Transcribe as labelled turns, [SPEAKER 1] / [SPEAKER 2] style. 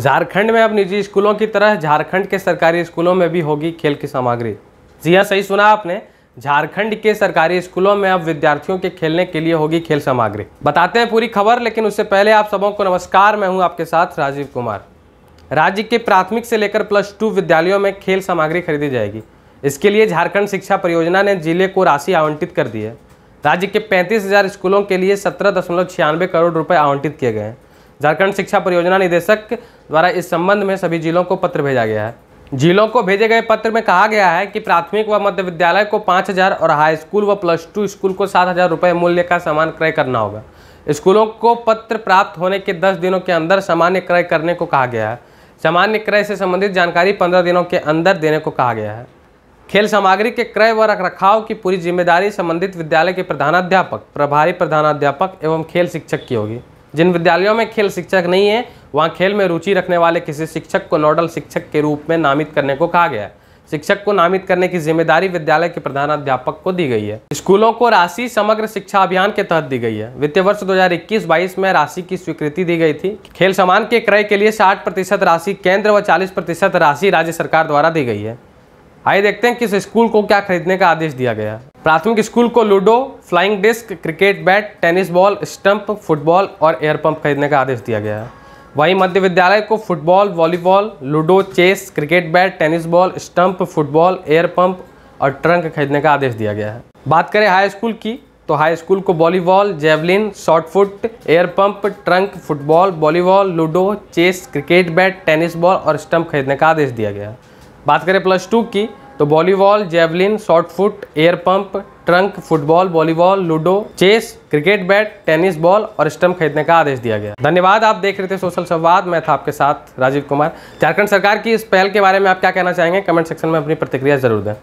[SPEAKER 1] झारखंड में अब निजी स्कूलों की तरह झारखंड के सरकारी स्कूलों में भी होगी खेल की सामग्री जी हाँ सही सुना आपने झारखंड के सरकारी स्कूलों में अब विद्यार्थियों के खेलने के लिए होगी खेल सामग्री बताते हैं पूरी खबर लेकिन उससे पहले आप सबों को नमस्कार मैं हूं आपके साथ राजीव कुमार राज्य के प्राथमिक से लेकर प्लस टू विद्यालयों में खेल सामग्री खरीदी जाएगी इसके लिए झारखंड शिक्षा परियोजना ने जिले को राशि आवंटित कर दी है राज्य के पैंतीस स्कूलों के लिए सत्रह करोड़ रुपये आवंटित किए गए हैं झारखंड शिक्षा परियोजना निदेशक द्वारा इस संबंध में सभी जिलों को पत्र भेजा गया है जिलों को भेजे गए पत्र में कहा गया है कि प्राथमिक व मध्य विद्यालय को पाँच हज़ार और हाई स्कूल व प्लस टू स्कूल को सात हज़ार रुपये मूल्य का सामान क्रय करना होगा स्कूलों को पत्र प्राप्त होने के दस दिनों के अंदर सामान्य क्रय करने को कहा गया है सामान्य क्रय से संबंधित जानकारी पंद्रह दिनों के अंदर देने को कहा गया है खेल सामग्री के क्रय व रखरखाव की पूरी जिम्मेदारी संबंधित विद्यालय के प्रधानाध्यापक प्रभारी प्रधानाध्यापक एवं खेल शिक्षक की होगी जिन विद्यालयों में खेल शिक्षक नहीं है वहाँ खेल में रुचि रखने वाले किसी शिक्षक को नोडल शिक्षक के रूप में नामित करने को कहा गया है शिक्षक को नामित करने की जिम्मेदारी विद्यालय के प्रधानाध्यापक को दी गई है स्कूलों को राशि समग्र शिक्षा अभियान के तहत दी गई है वित्तीय वर्ष 2021-22 में राशि की स्वीकृति दी गई थी खेल सामान के क्रय के लिए 60 प्रतिशत राशि केंद्र व 40 प्रतिशत राशि राज्य सरकार द्वारा दी गई है आइए देखते हैं किस स्कूल को क्या खरीदने का आदेश दिया गया प्राथमिक स्कूल को ludo flying disc cricket bat tennis ball stump football और एयर पंप खरीदने का आदेश दिया गया है वहीं मध्य विद्यालय को football volleyball ludo chess cricket bat tennis ball stump football air pump और ट्रंक खरीदने का आदेश दिया गया है बात करें हाई स्कूल की तो हाई स्कूल को volleyball javelin shot put air pump trunk football volleyball ludo chess cricket bat tennis ball और स्टंप खरीदने का आदेश दिया गया है बात करें प्लस टू की तो volleyball javelin shot put air pump trunk football volleyball ludo chess cricket bat tennis ball और स्टम्प खरीदने का आदेश दिया गया धन्यवाद आप देख रहे थे सोशल संवाद मैं था आपके साथ राजीव कुमार झारखंड सरकार की इस पहल के बारे में आप क्या कहना चाहेंगे कमेंट सेक्शन में अपनी प्रतिक्रिया जरूर दें